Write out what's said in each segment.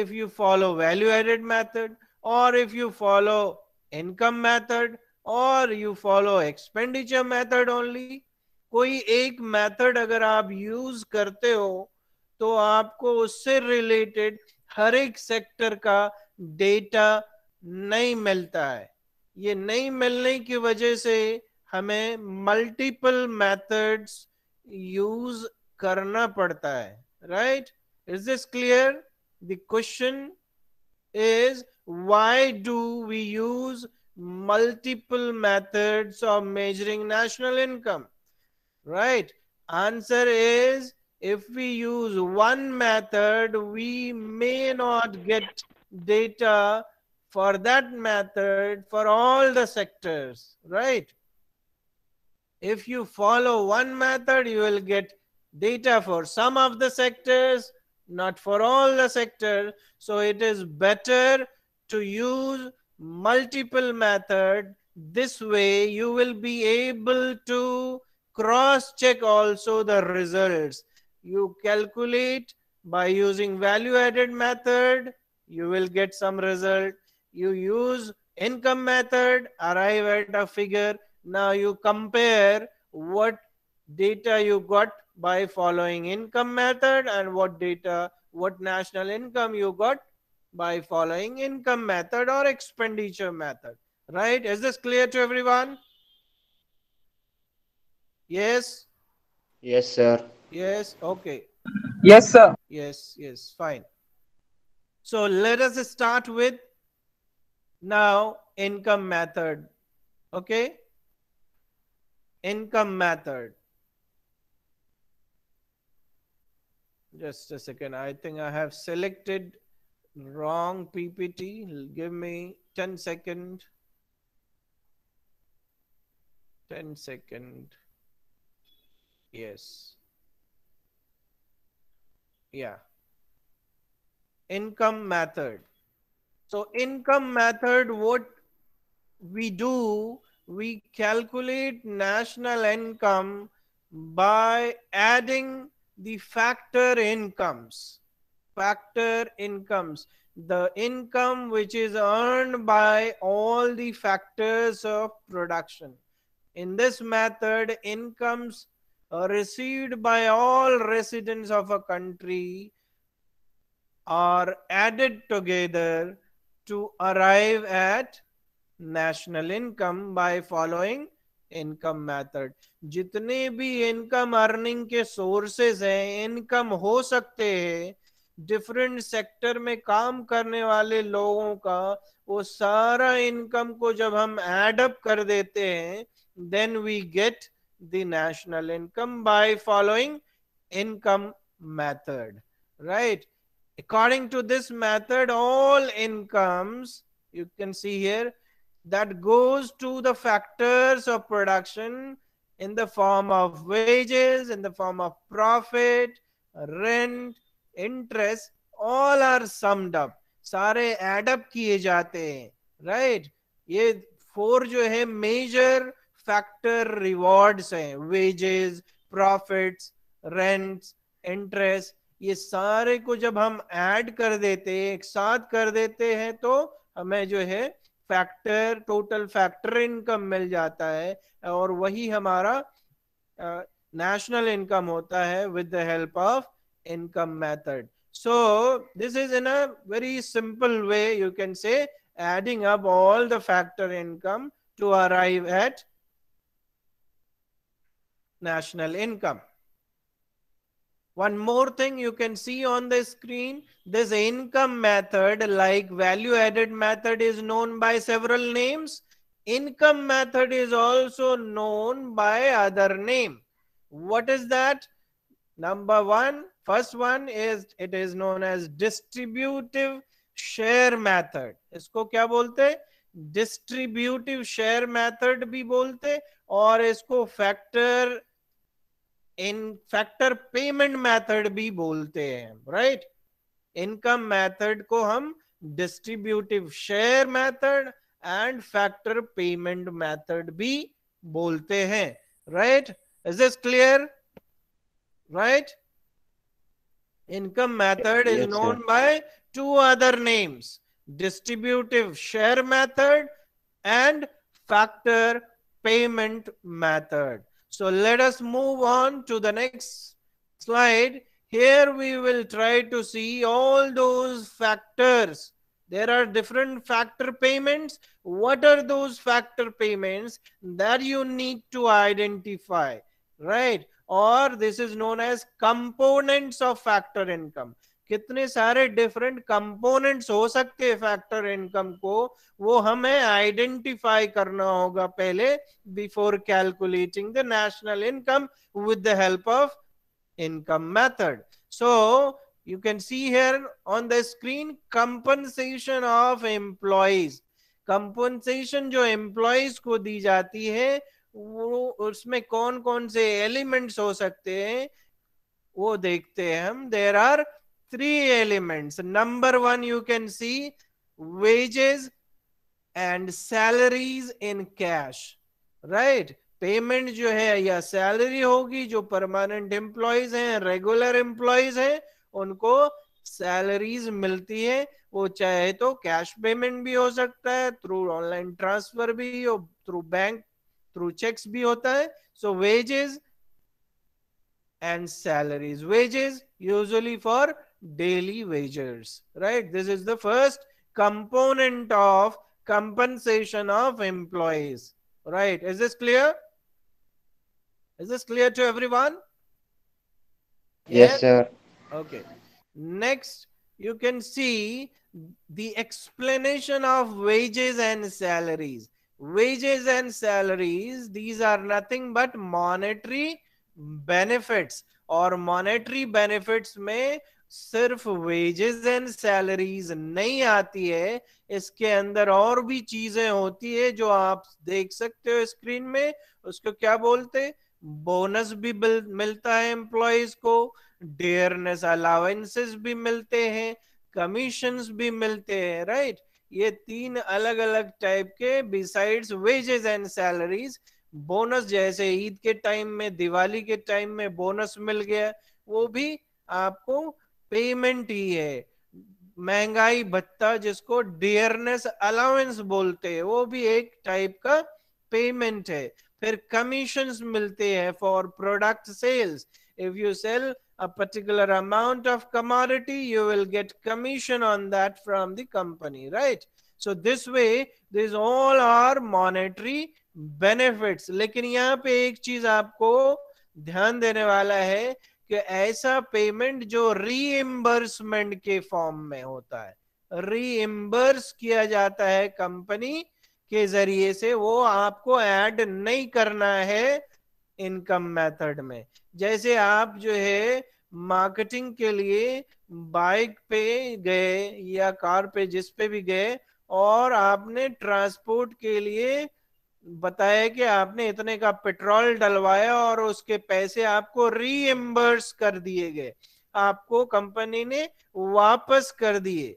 if you follow value added method or if you follow income method or you follow expenditure method only कोई एक method अगर आप use करते हो तो आपको उससे related हर एक sector का data नहीं मिलता है ये नहीं मिलने की वजह से हमें मल्टीपल मेथड्स यूज करना पड़ता है right is this clear the question is why do we use multiple methods of measuring national income right answer is if we use one method we may not get data for that method for all the sectors right if you follow one method you will get data for some of the sectors not for all the sector. So it is better to use multiple method. This way you will be able to cross check also the results. You calculate by using value added method, you will get some result. You use income method, arrive at a figure. Now you compare what data you got by following income method and what data, what national income you got by following income method or expenditure method. Right? Is this clear to everyone? Yes? Yes, sir. Yes, okay. Yes, sir. Yes, yes, fine. So let us start with now income method. Okay? Income method. just a second. I think I have selected wrong PPT. Give me 10 second. 10 second. Yes. Yeah. Income method. So income method, what we do, we calculate national income by adding the factor incomes factor incomes the income which is earned by all the factors of production in this method incomes received by all residents of a country are added together to arrive at national income by following income method जितने भी income earning के sources हैं income हो सकते हैं different sector में काम करने वाले लोगों का वो सारा इनकम को जब हम एड अप कर देते हैं then we get the national income by following income method right according to this method all incomes you can see here that goes to the factors of production in the form of wages, in the form of profit, rent, interest, all are summed up. सारे add up किए जाते हैं right ये four जो है major factor rewards हैं wages profits rents interest ये सारे को जब हम ऐड कर देते एक साथ कर देते हैं तो हमें जो है फैक्टर टोटल फैक्टर इनकम मिल जाता है और वही हमारा नेशनल इनकम होता है with the help of income method so this is in a very simple way you can say adding up all the factor income to arrive at national income One more thing you can see on the screen, this income method like value added method is known by several names. Income method is also known by other name. What is that? Number one, first one is it is known as distributive share method. इसको क्या बोलते Distributive share method भी बोलते और इसको factor in factor payment method भी बोलते हैं राइट इनकम मेथड को हम distributive share method and factor payment method भी बोलते हैं right is is clear right income method is known by two other names distributive share method and factor payment method So let us move on to the next slide. Here we will try to see all those factors. There are different factor payments. What are those factor payments that you need to identify, right? Or this is known as components of factor income. कितने सारे different components हो सकते हैं factor income को वो हमें identify करना होगा पहले before calculating the national income with the help of income method so you can see here on the screen compensation of employees compensation जो एम्प्लॉज को दी जाती है वो उसमें कौन कौन से एलिमेंट्स हो सकते हैं वो देखते हैं हम there are three elements. Number one, you can see wages and salaries in cash, right? Payment जो है या सैलरी होगी जो परमानेंट एम्प्लॉयज हैं रेगुलर एम्प्लॉयज हैं उनको सैलरीज मिलती है वो चाहे तो कैश पेमेंट भी हो सकता है थ्रू ऑनलाइन ट्रांसफर भी और थ्रू बैंक थ्रू चेक्स भी होता है so wages and salaries wages usually for daily wages, right? This is the first component of compensation of employees, right? Is this clear? Is this clear to everyone? Yes, yes sir. Okay. Next, you can see the explanation of wages and salaries. Wages and salaries, these are nothing but monetary benefits. or monetary benefits may. सिर्फ wages and salaries नहीं आती है इसके अंदर और भी चीजें होती है जो आप देख सकते हो स्क्रीन में उसको क्या बोलते बोनस भी मिलता है एम्प्लॉयज को डेयरनेस अलाउेंसेस भी मिलते हैं कमीशन भी मिलते हैं राइट ये तीन अलग अलग टाइप के besides wages and salaries bonus जैसे ईद के टाइम में दिवाली के टाइम में बोनस मिल गया वो भी आपको पेमेंट ही है महंगाई भत्ता जिसको डियरनेस अलाउंस बोलते हैं वो भी एक टाइप का पेमेंट है फिर कमीशन मिलते हैं for product sales if you sell a particular amount of commodity you will get commission on that from the company right so this way this all are monetary benefits लेकिन यहाँ पे एक चीज आपको ध्यान देने वाला है कि ऐसा पेमेंट जो रीएम्बर्समेंट के फॉर्म में होता है रीएम्बर्स किया जाता है कंपनी के जरिए से वो आपको ऐड नहीं करना है इनकम मेथड में जैसे आप जो है मार्केटिंग के लिए बाइक पे गए या कार पे जिस पे भी गए और आपने ट्रांसपोर्ट के लिए बताया कि आपने इतने का पेट्रोल डलवाया और उसके पैसे आपको रीएम्बर्स कर दिए गए आपको कंपनी ने वापस कर दिए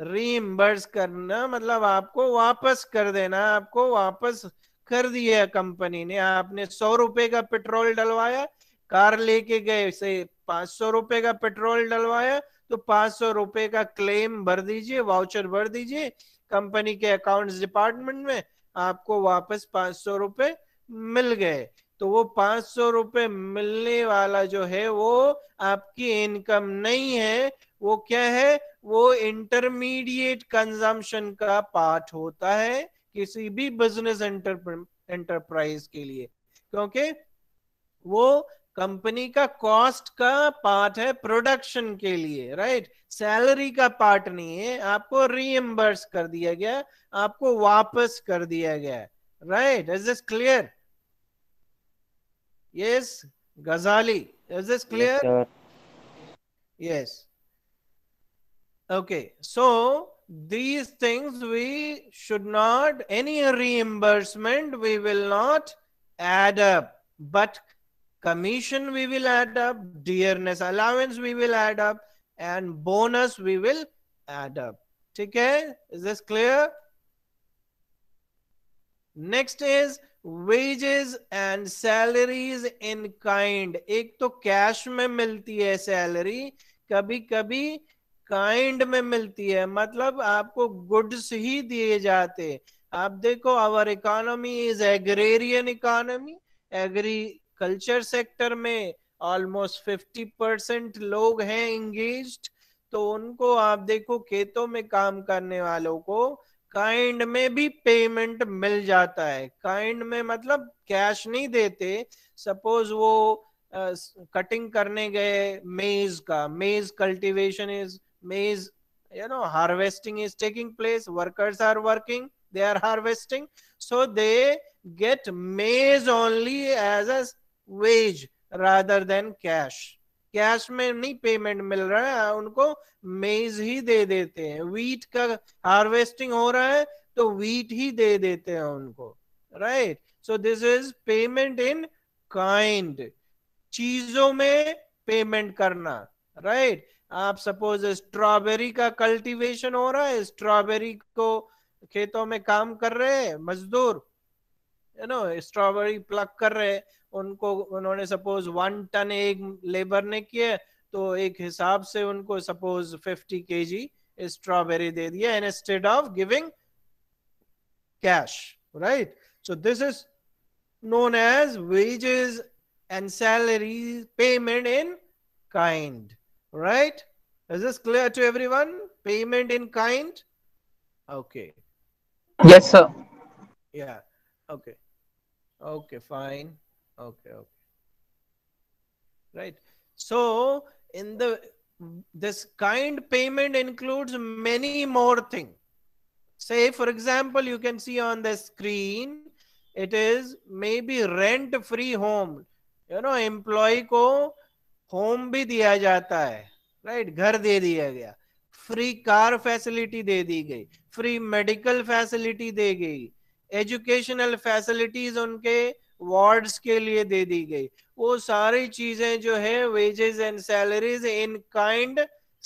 रीएम्बर्स करना मतलब आपको वापस कर देना आपको वापस कर दिया कंपनी ने आपने सौ रुपए का पेट्रोल डलवाया कार लेके गए से पांच सौ रुपए का पेट्रोल डलवाया तो पांच सौ रुपए का क्लेम भर दीजिए वाउचर भर दीजिए कंपनी के अकाउंट्स डिपार्टमेंट में आपको वापस पांच सौ रुपए मिल गए तो वो पांच सौ रुपए मिलने वाला जो है वो आपकी इनकम नहीं है वो क्या है वो इंटरमीडिएट कंजम्पशन का पार्ट होता है किसी भी बिजनेस एंटरप्राइज के लिए क्योंकि वो कंपनी का कॉस्ट का पार्ट है प्रोडक्शन के लिए राइट सैलरी का पार्ट नहीं है आपको रीएम्बर्स कर दिया गया आपको वापस कर दिया गया right is this clear yes Ghazali is this clear yes okay so these things we should not any reimbursement we will not add up but commission we will add up dearness allowance we will add up and bonus we will add up ठीक है is this clear next is wages and salaries in kind एक तो cash में मिलती है salary कभी कभी kind में मिलती है मतलब आपको गुड्स ही दिए जाते आप देखो our economy is agrarian economy agriculture sector में ऑलमोस्ट फिफ्टी परसेंट लोग हैं इंगेज तो उनको आप देखो खेतों में काम करने वालों को काइंड में भी पेमेंट मिल जाता है काइंड में मतलब कैश नहीं देते सपोज वो कटिंग uh, करने गए मेज का maize cultivation is maize you know harvesting is taking place workers are working they are harvesting so they get maize only as a wage rather than cash cash में नहीं payment मिल रहा है उनको मेज ही दे देते हैं वीट का हार्वेस्टिंग हो रहा है तो वीट ही दे देते हैं उनको right so this is payment in kind चीजों में पेमेंट करना राइट right? आप सपोज स्ट्रॉबेरी का कल्टीवेशन हो रहा है स्ट्रॉबेरी को खेतों में काम कर रहे हैं मजदूर यू नो स्ट्रॉबेरी प्लक कर रहे उनको उन्होंने सपोज वन टन एक लेबर ने किए तो एक हिसाब से उनको सपोज फिफ्टी के जी स्ट्रॉबेरी दे दिया instead of giving cash right so this is known as wages and salary payment in kind right is this clear to everyone payment in kind okay yes sir या okay Okay, fine. Okay, okay. Right. So in the this kind payment includes many more thing Say, for example, you can see on the screen, it is maybe rent-free home. You know, employee ko home bhi diya jata hai right? ghar de diya gaya free car facility de di gayi free medical facility de gayi educational facilities उनके wards के लिए दे दी गई वो सारी चीजें जो है wages and salaries in kind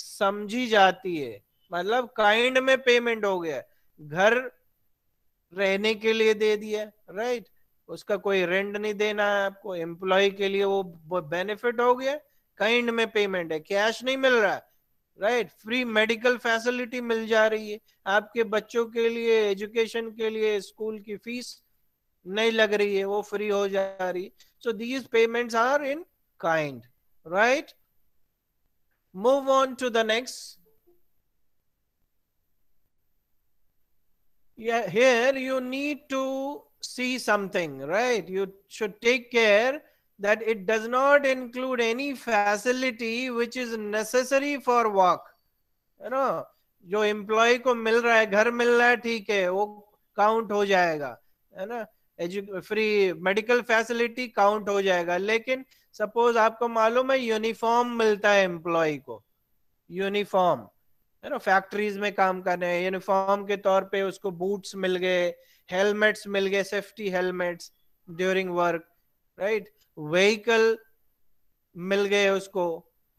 समझी जाती है मतलब काइंड में पेमेंट हो गया घर रहने के लिए दे दिया राइट right? उसका कोई रेंट नहीं देना है आपको एम्प्लॉय के लिए वो बेनिफिट हो गया काइंड में पेमेंट है कैश नहीं मिल रहा राइट फ्री मेडिकल फैसिलिटी मिल जा रही है आपके बच्चों के लिए एजुकेशन के लिए स्कूल की फीस नहीं लग रही है वो फ्री हो जा रही है so these payments are in kind right move on to the next here you need to see something right you should take care that it does not include any facility which is necessary for work है ना जो employ को मिल रहा है घर मिल रहा है ठीक है वो काउंट हो जाएगा है ना फ्री मेडिकल फैसिलिटी काउंट हो जाएगा लेकिन सपोज आपको मालूम है यूनिफॉर्म मिलता है एम्प्लॉय को यूनिफॉर्म है ना फैक्ट्रीज में काम कर रहे हैं यूनिफॉर्म के तौर पे उसको बूट्स मिल गए हेलमेट्स मिल गए safety helmets during work right vehicle मिल गए उसको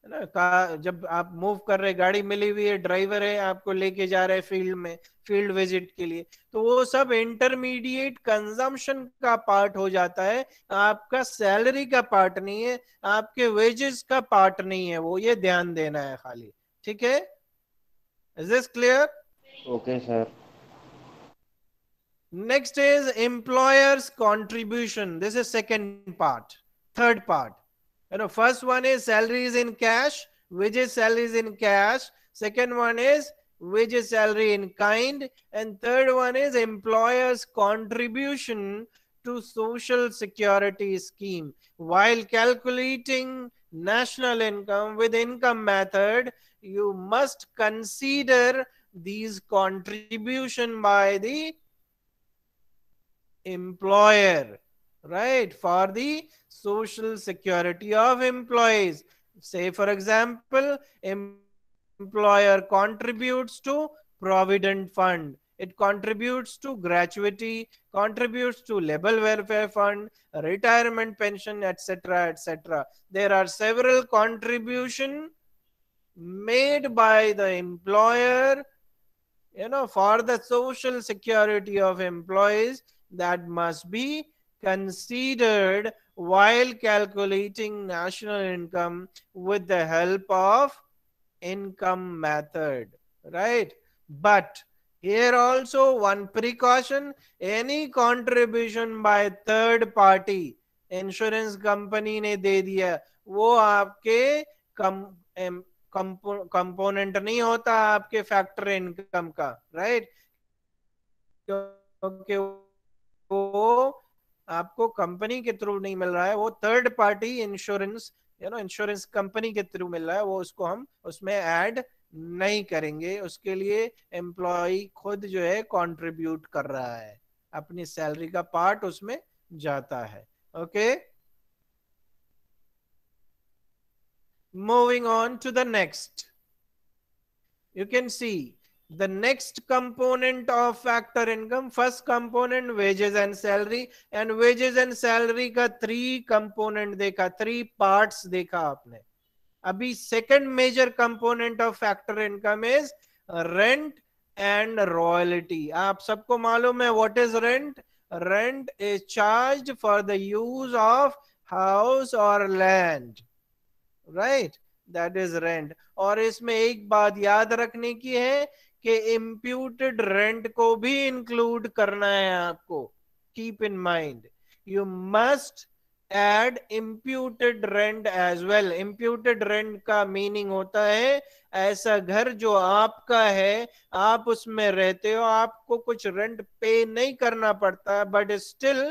है ना का जब आप मूव कर रहे गाड़ी मिली हुई है ड्राइवर है आपको लेके जा रहे फील्ड में फील्ड विजिट के लिए तो वो सब इंटरमीडिएट कंजम्पशन का पार्ट हो जाता है आपका सैलरी का पार्ट नहीं है आपके वेजेस का पार्ट नहीं है वो ये ध्यान देना है खाली ठीक है is this clear okay sir next is employers contribution this is second part third part. You know, first one is salaries in cash, which is salaries in cash. Second one is which is salary in kind. And third one is employer's contribution to social security scheme. While calculating national income with income method, you must consider these contribution by the employer, right? For the social security of employees. Say, for example, employer contributes to provident fund. It contributes to gratuity, contributes to labor welfare fund, retirement pension, etc., etc. There are several contribution made by the employer, you know, for the social security of employees that must be considered while calculating national income with the help of income method right but here also one precaution any contribution by third party insurance insurance company ने दे दिया वो आपके कम component नहीं होता आपके factor income का right क्योंकि वो आपको कंपनी के थ्रू नहीं मिल रहा है वो third party insurance you know insurance company के थ्रू मिल रहा है वो उसको हम उसमें ऐड नहीं करेंगे उसके लिए एम्प्लॉय खुद जो है कंट्रीब्यूट कर रहा है अपनी सैलरी का पार्ट उसमें जाता है okay moving on to the next you can see the next component of factor income first component wages and salary and wages and salary ka three component dekha three parts dekha aapne abhi second major component of factor income is rent and royalty aap sabko malum hai what is rent rent is charged for the use of house or land right that is rent और इसमें एक बात याद रखने की है कि imputed rent को भी इंक्लूड करना है आपको keep in mind you must add imputed rent as well imputed rent का मीनिंग होता है ऐसा घर जो आपका है आप उसमें रहते हो आपको कुछ रेंट पे नहीं करना पड़ता but still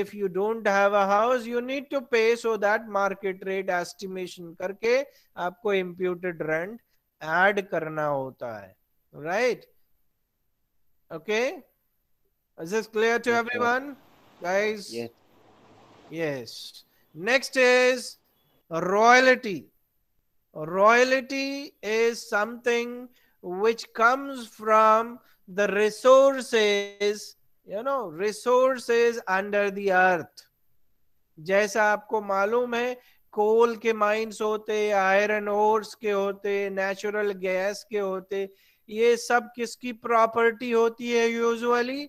if you don't have a house you need to pay so that market rate estimation करके आपको इम्प्यूटेड रेंट एड करना होता है right okay clear to everyone guys yes next is royalty royalty is something which comes from the resources you know resources under the earth जैसा आपको मालूम है कोल के माइंस होते आयरन ओर्स के होते नेचुरल गैस के होते ये सब किसकी प्रॉपर्टी होती है यूजुअली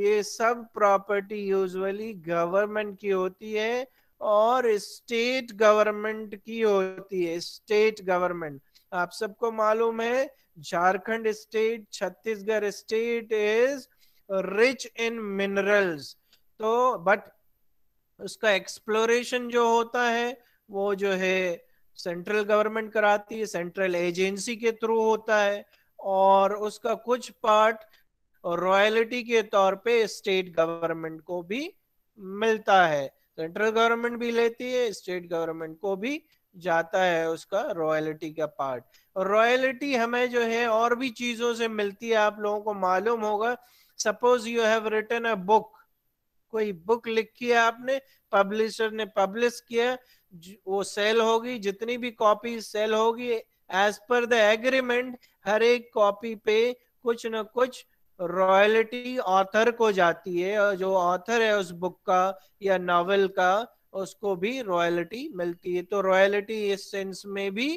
ये सब प्रॉपर्टी यूजुअली गवर्नमेंट की होती है और स्टेट गवर्नमेंट की होती है स्टेट गवर्नमेंट आप सबको मालूम है Jharkhand state Chhattisgarh state is rich in minerals तो बट उसका एक्सप्लोरेशन जो होता है वो जो है सेंट्रल गवर्नमेंट कराती है सेंट्रल एजेंसी के थ्रू होता है और उसका कुछ पार्ट रॉयलिटी के तौर पे स्टेट गवर्नमेंट को भी मिलता है सेंट्रल गवर्नमेंट भी लेती है स्टेट गवर्नमेंट को भी जाता है उसका रॉयलिटी का पार्ट और रॉयलिटी हमें जो है और भी चीजों से मिलती है आप लोगों को मालूम होगा suppose you have written a book कोई बुक लिखी है आपने पब्लिशर ने पब्लिश किया वो सेल होगी जितनी भी कॉपी सेल होगी एज पर द एग्रीमेंट हर एक कॉपी पे कुछ न कुछ रॉयल्टी ऑथर को जाती है और जो ऑथर है उस बुक का या नॉवेल का उसको भी रॉयल्टी मिलती है तो रॉयल्टी इस सेंस में भी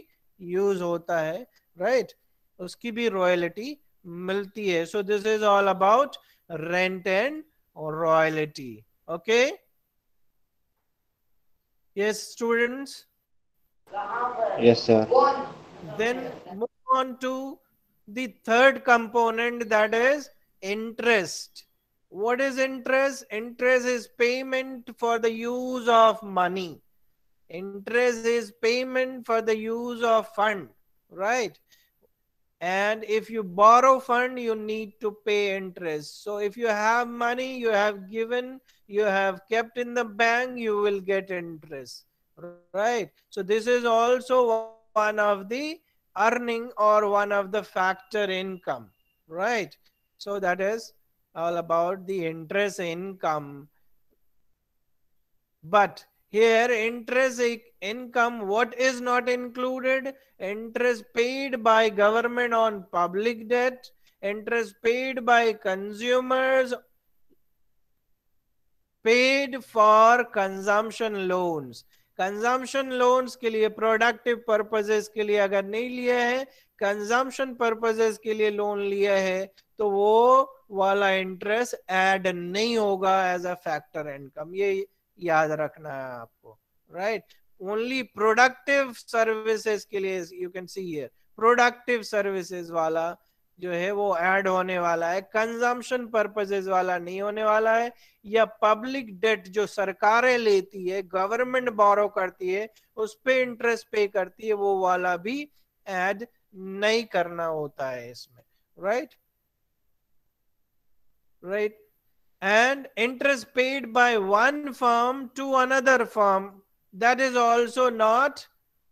यूज होता है राइट right? उसकी भी रॉयल्टी मिलती है so this is all about rent and royalty okay Yes, students? Yes, sir. Then move on to the third component that is interest. What is interest? Interest is payment for the use of money. Interest is payment for the use of fund, right? and if you borrow fund you need to pay interest so if you have money you have given you have kept in the bank you will get interest right so this is also one of the earning or one of the factor income right so that is all about the interest income but here interest income what is not included interest paid by government on public debt interest paid by consumers paid for consumption loans consumption loans के लिए productive purposes के लिए अगर नहीं लिया है consumption purposes के लिए लोन लिया है तो वो वाला इंटरेस्ट ऐड नहीं होगा एज अ फैक्टर इनकम ये याद रखना है आपको राइट ओनली प्रोडक्टिव सर्विसेज के लिए you can see here productive services वाला जो है वो ऐड होने वाला है कंजम्पशन पर्पजेज वाला नहीं होने वाला है या पब्लिक डेट जो सरकारें लेती है गवर्नमेंट बोरो करती है उस पर इंटरेस्ट पे करती है वो वाला भी ऐड नहीं करना होता है इसमें right right and interest paid by one firm to another firm that is also not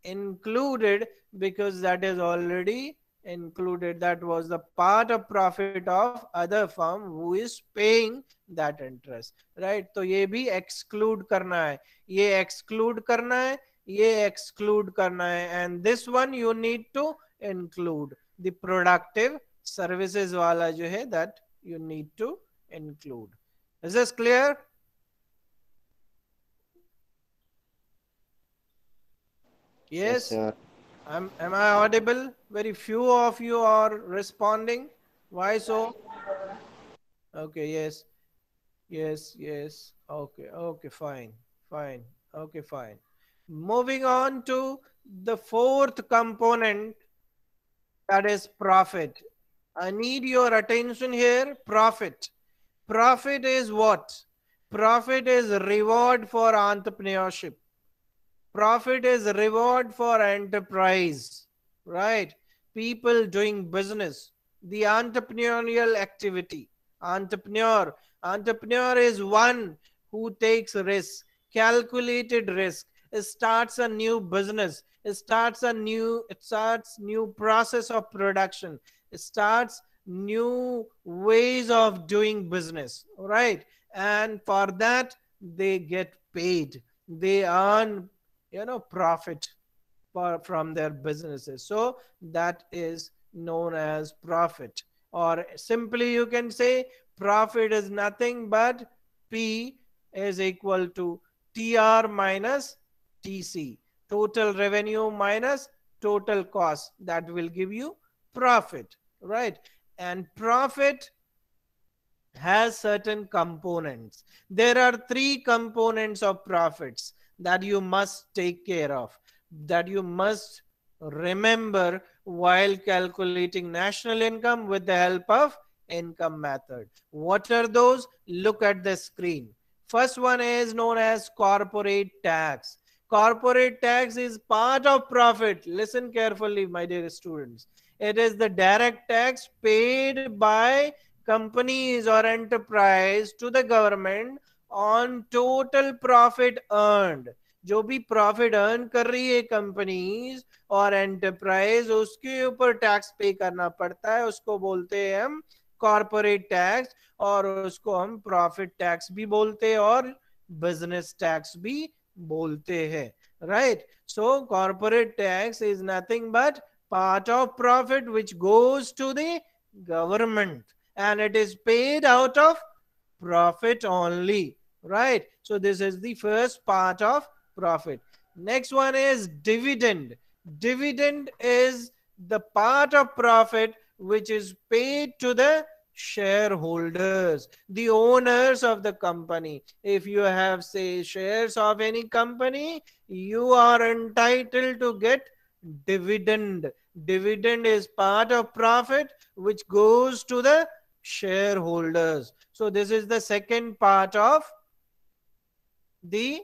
included because that is already included that was the part of profit of other firm who is paying that interest right So, ये भी exclude करना है ये exclude करना है ये exclude करना है and this one you need to include the productive services वाला जो है that you need to include is this clear? Yes. yes am, am I audible? Very few of you are responding. Why so? Okay, yes. Yes, yes. Okay, okay, fine, fine. Okay, fine. Moving on to the fourth component that is profit. I need your attention here, profit. Profit is what? Profit is reward for entrepreneurship. Profit is reward for enterprise, right? People doing business, the entrepreneurial activity. Entrepreneur. Entrepreneur is one who takes risk, calculated risk, starts a new business, starts a new, starts new process of production, starts new ways of doing business, right? And for that, they get paid. They earn, you know, profit for, from their businesses. So that is known as profit. Or simply you can say profit is nothing but P is equal to TR minus TC. Total revenue minus total cost. That will give you profit, right? and profit has certain components. There are three components of profits that you must take care of, that you must remember while calculating national income with the help of income method. What are those? Look at the screen. First one is known as corporate tax. Corporate tax is part of profit. Listen carefully, my dear students. it is the direct tax paid by companies or enterprise to the government on total profit earned जो भी profit earn कर रही है companies और enterprise उसके ऊपर tax पे करना पड़ता है उसको बोलते हैं हम कॉरपोरेट टैक्स और उसको हम प्रॉफिट टैक्स भी बोलते हैं और बिजनेस टैक्स भी बोलते हैं right so corporate tax is nothing but part of profit which goes to the government and it is paid out of profit only right so this is the first part of profit next one is dividend dividend is the part of profit which is paid to the shareholders the owners of the company if you have say shares of any company you are entitled to get dividend Dividend is part of profit which goes to the shareholders. So this is the second part of the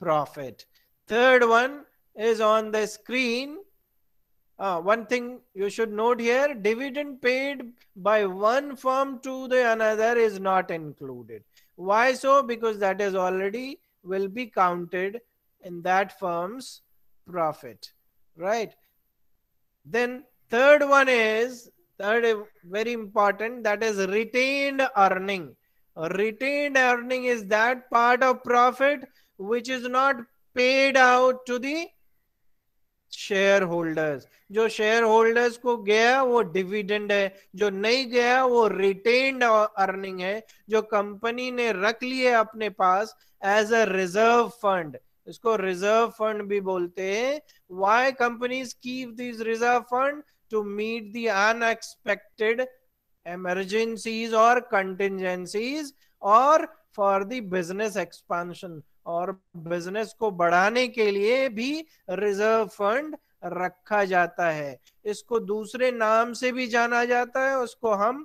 profit. Third one is on the screen. Uh, one thing you should note here, dividend paid by one firm to the another is not included. Why so? Because that is already will be counted in that firm's profit, right? Then third one is third very important that is retained earning. Retained earning is that part of profit which is not paid out to the share holders जो share holders को गया वो dividend है जो नहीं गया वो retained earning है जो कंपनी ने रख लिए अपने पास एज अ रिजर्व फंड इसको रिजर्व फंड भी बोलते हैं why companies keep this reserve fund to meet the unexpected emergencies और कंटिजेंसीज और फॉर द बिजनेस एक्सपांशन और बिजनेस को बढ़ाने के लिए भी रिजर्व फंड रखा जाता है इसको दूसरे नाम से भी जाना जाता है उसको हम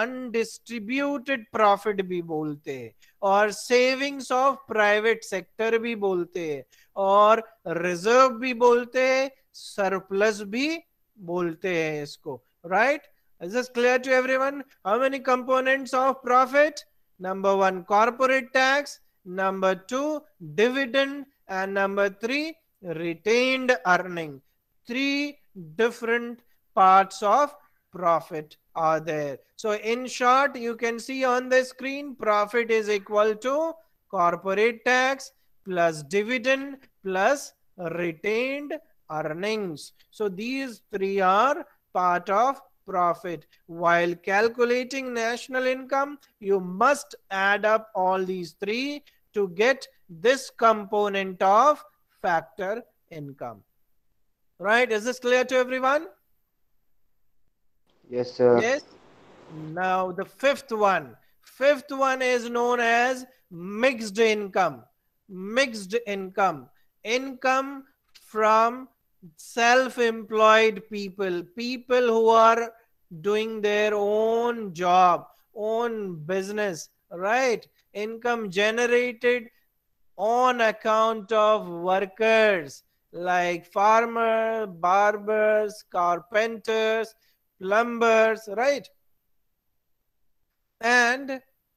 अनडिस्ट्रीब्यूटेड प्रॉफिट भी बोलते हैं और सेविंग्स ऑफ प्राइवेट सेक्टर भी बोलते हैं और रिजर्व भी बोलते हैं सरप्लस भी बोलते हैं इसको right is this clear to everyone how many component of profit number one corporate tax number two dividend and number three retained earning three different part of profit are there. So in short, you can see on the screen, profit is equal to corporate tax plus dividend plus retained earnings. So these three are part of profit. While calculating national income, you must add up all these three to get this component of factor income. Right? Is this clear to everyone? Yes, sir. Yes. Now the fifth one. Fifth one is known as mixed income. Mixed income. Income from self-employed people. People who are doing their own job, own business, right? Income generated on account of workers like farmers, barbers, carpenters, lumbers, right? And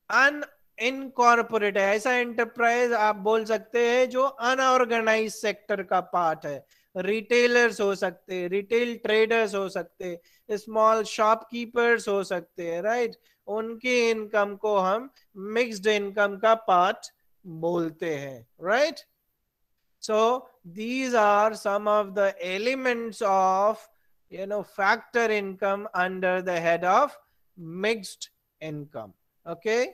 unincorporate है ऐसा enterprise आप बोल सकते हैं जो unorganised sector का part है retailers हो सकते रिटेल ट्रेडर्स हो सकते स्मॉल शॉपकीपर्स हो सकते हैं राइट उनकी इनकम को हम मिक्स्ड इनकम का पार्ट बोलते हैं right so these are some of the elements of you know factor income under the head of mixed income okay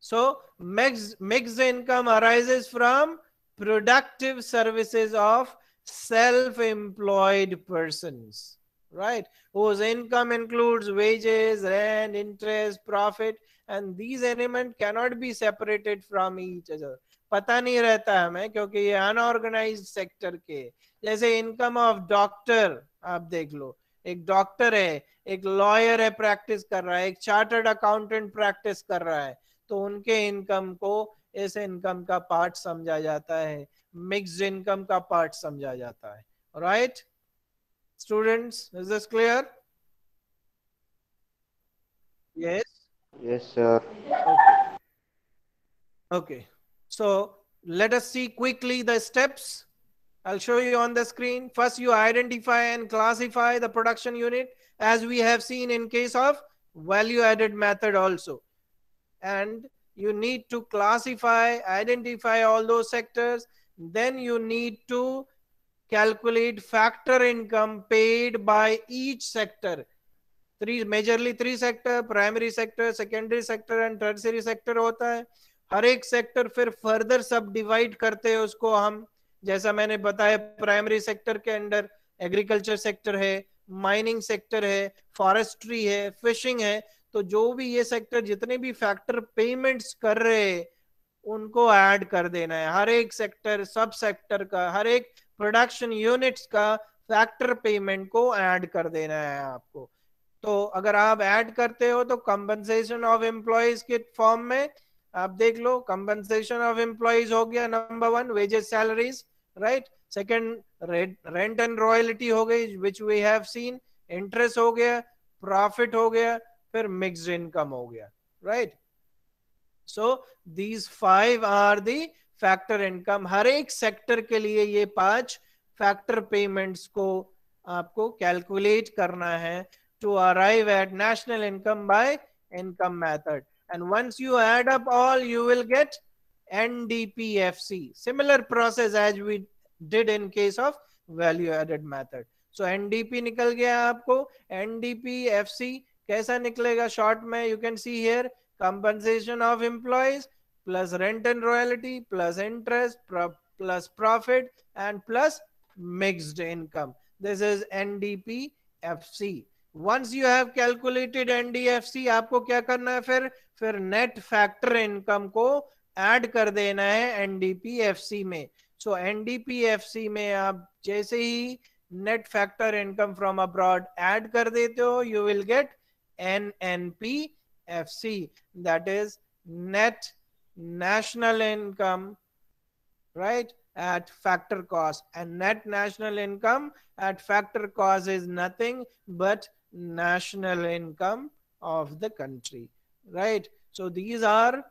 so mixed mixed income arises from productive services of self-employed persons right whose income includes wages rent interest profit and these elements cannot be separated from each other पता नहीं रहता हमें क्योंकि ये unorganised sector के जैसे income of doctor आप देख लो एक डॉक्टर है एक लॉयर है प्रैक्टिस कर रहा है एक चार्टर्ड अकाउंटेंट प्रैक्टिस कर रहा है तो उनके इनकम को इस इनकम का पार्ट समझा जाता है मिक्स्ड इनकम का पार्ट समझा जाता है right students is this clear yes yes sir okay So let us see quickly the steps. I'll show you on the screen. First, you identify and classify the production unit as we have seen in case of value added method also. And you need to classify, identify all those sectors. Then you need to calculate factor income paid by each sector. Three, majorly three sector, primary sector, secondary sector and tertiary sector होता है. हर एक sector फिर further सब divide करते हैं उसको हम जैसा मैंने बताया प्राइमरी सेक्टर के अंडर एग्रीकल्चर सेक्टर है माइनिंग सेक्टर है फॉरेस्ट्री है फिशिंग है तो जो भी ये सेक्टर जितने भी फैक्टर पेमेंट्स कर रहे उनको ऐड कर देना है हर एक सेक्टर सब सेक्टर का हर एक प्रोडक्शन यूनिट्स का फैक्टर पेमेंट को ऐड कर देना है आपको तो अगर आप ऐड करते हो तो कंपनसेशन ऑफ एम्प्लॉयज के फॉर्म में आप देख लो कंपनसेशन ऑफ एम्प्लॉज हो गया number one wages salaries right second rent and royalty हो गई which we have seen interest हो गया प्रॉफिट हो गया फिर मिक्स इनकम हो गया right so these five are the factor income हर एक सेक्टर के लिए ये पांच फैक्टर पेमेंट्स को आपको कैलकुलेट करना है to arrive at national income by income method And once you add up all, you will get NDPFC. Similar process as we did in case of value added method. So NDP nikal gaya aapko. NDPFC kaisa niklega short mein? You can see here compensation of employees plus rent and royalty plus interest plus profit and plus mixed income. This is NDPFC. Once you have calculated NDFC आपको क्या करना है फिर फिर net factor income को add कर देना है एनडीपीएफसी में सो so, एनडीपीएफसी में आप जैसे ही net factor income from abroad add कर देते हो you will get N N P F C that is net national income right at factor cost and net national income at factor cost is nothing but national income of the country, right? So these are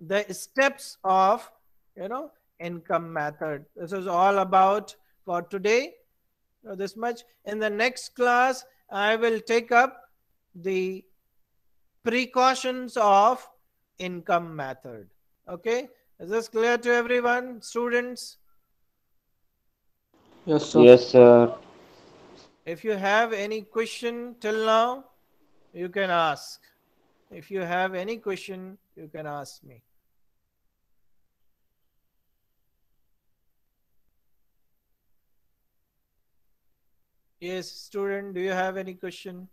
the steps of, you know, income method. This is all about for today, so this much. In the next class, I will take up the precautions of income method. Okay, is this clear to everyone, students? Yes, sir. Yes, sir. If you have any question till now, you can ask. If you have any question, you can ask me. Yes, student, do you have any question?